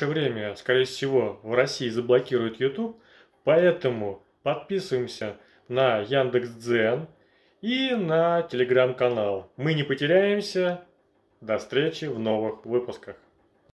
ближайшее время, скорее всего, в России заблокируют YouTube, поэтому подписываемся на Яндекс.Дзен и на Телеграм-канал. Мы не потеряемся. До встречи в новых выпусках.